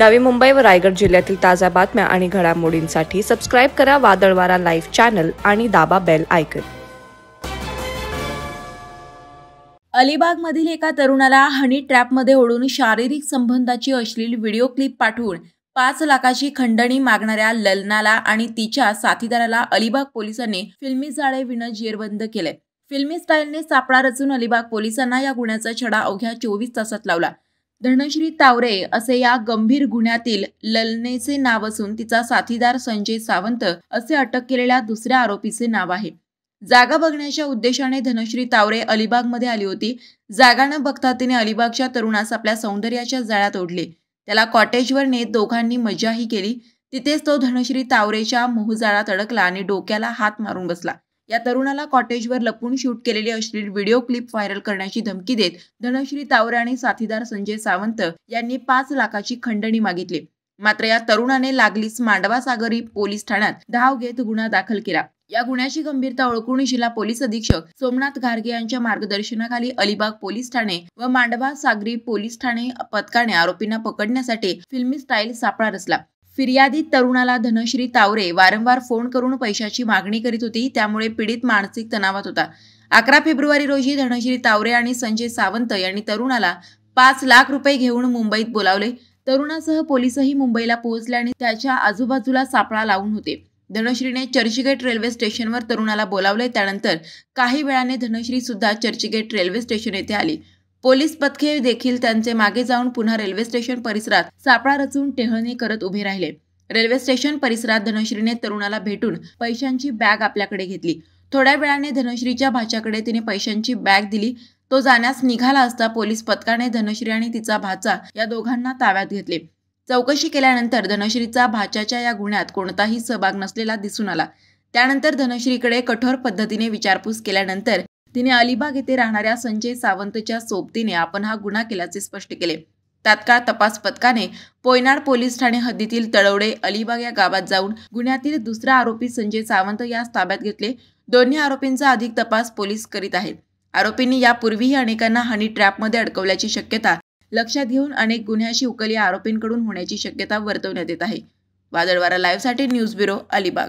नवी मुंबई व रायगड जिल्ह्यातील ताज्या बातम्या आणि घडामोडींसाठी सबस्क्राईब करा वादळवारा लाईव्ह चॅनल आणि दाबा बेल अलिबाग अलिबागमधील एका तरुणाला हनी मध्ये ओढून शारीरिक संबंधाची अश्लील व्हिडिओ क्लिप पाठवून पाच लाखाची खंडणी मागणाऱ्या ललनाला आणि तिच्या साथीदाराला अलिबाग पोलिसांनी फिल्मी जाळे विणं जेरबंद केले फिल्मी स्टाईलने सापळा रचून अलिबाग पोलिसांना या गुन्ह्याचा छडा अवघ्या चोवीस तासात लावला धनश्री तावरे असे या गंभीर गुन्ह्यातील ललनेचे नाव असून तिचा साथीदार संजय सावंत असे अटक केलेल्या दुसऱ्या आरोपीचे नाव आहे जागा बघण्याच्या उद्देशाने धनश्री तावरे मध्ये आली होती जागा न बघता तिने अलिबागच्या तरुणास आपल्या सौंदर्याच्या जाळ्यात ओढले त्याला कॉटेजवर नेत दोघांनी मजाही केली तिथेच तो धनश्री तावरेच्या मोहजाळात अडकला आणि डोक्याला हात मारून बसला या तरुणाला कॉटेजवर लपून शूट केलेली अश्लील व्हिडिओ क्लिप व्हायरल करण्याची धमकी देत धनश्री तावरे आणि साथीदार संजय सावंत यांनी पाच लाखाची खंडणी मागितली मात्र या तरुणाने लागलीच मांडवा सागरी पोलीस ठाण्यात धाव घेत गुन्हा दाखल केला या गुन्ह्याची गंभीरता ओळखून जिल्हा पोलीस अधीक्षक सोमनाथ घारगे यांच्या मार्गदर्शनाखाली अलिबाग पोलीस ठाणे व मांडवा सागरी पोलीस ठाणे पथकाने आरोपींना पकडण्यासाठी फिल्मी स्टाईल सापळा रचला फिर्यादीत तरुणाला धनश्री तावरे वारंवार फोन करून पैशाची मागणी करीत होती त्यामुळे पीडित मानसिक तणावात होता अकरा फेब्रुवारी रोजी धनश्री तावरे आणि संजय सावंत यांनी तरुणाला पाच लाख रुपये घेऊन मुंबईत बोलावले तरुणासह पोलीसही मुंबईला पोहोचले आणि त्याच्या आजूबाजूला सापळा लावून होते धनश्रीने चर्चगेट रेल्वे स्टेशनवर तरुणाला बोलावले त्यानंतर काही वेळाने धनश्री सुद्धा चर्चगेट रेल्वे स्टेशन येथे आली पोलीस पथके देखील त्यांचे मागे जाऊन पुन्हा रेल्वे स्टेशन परिसरात सापळा रचून टेहळणी करत उभे राहिले रेल्वे स्टेशन परिसरात धनश्रीने तरुणाला भेटून पैशांची बॅग आपल्याकडे घेतली थोड्या वेळाने धनश्रीच्या भाच्याकडे तिने पैशांची बॅग दिली तो जाण्यास निघाला असता पोलीस पथकाने धनश्री आणि तिचा भाचा या दोघांना ताब्यात घेतले चौकशी केल्यानंतर धनश्रीचा भाच्याच्या या गुन्ह्यात कोणताही सहभाग नसलेला दिसून आला त्यानंतर धनश्रीकडे कठोर पद्धतीने विचारपूस केल्यानंतर तिने अलिबाग येथे राहणाऱ्या संजय सावंतच्या सोबतीने आपण हा गुन्हा केल्याचे स्पष्ट केले तात्काळ तपास पथकाने पोयनाड पोलीस ठाणे हद्दीतील तळवडे अलिबाग या गावात जाऊन गुन्ह्यातील दुसरा आरोपी संजय सावंत यास ताब्यात घेतले दोन्ही आरोपींचा अधिक तपास पोलीस करीत आहेत आरोपींनी यापूर्वीही अनेकांना हनी ट्रॅपमध्ये अडकवल्याची शक्यता लक्षात घेऊन अनेक गुन्ह्याशी उकल या आरोपींकडून होण्याची शक्यता वर्तवण्यात येत आहे वादळवारा लाईव्हसाठी न्यूज ब्युरो अलिबाग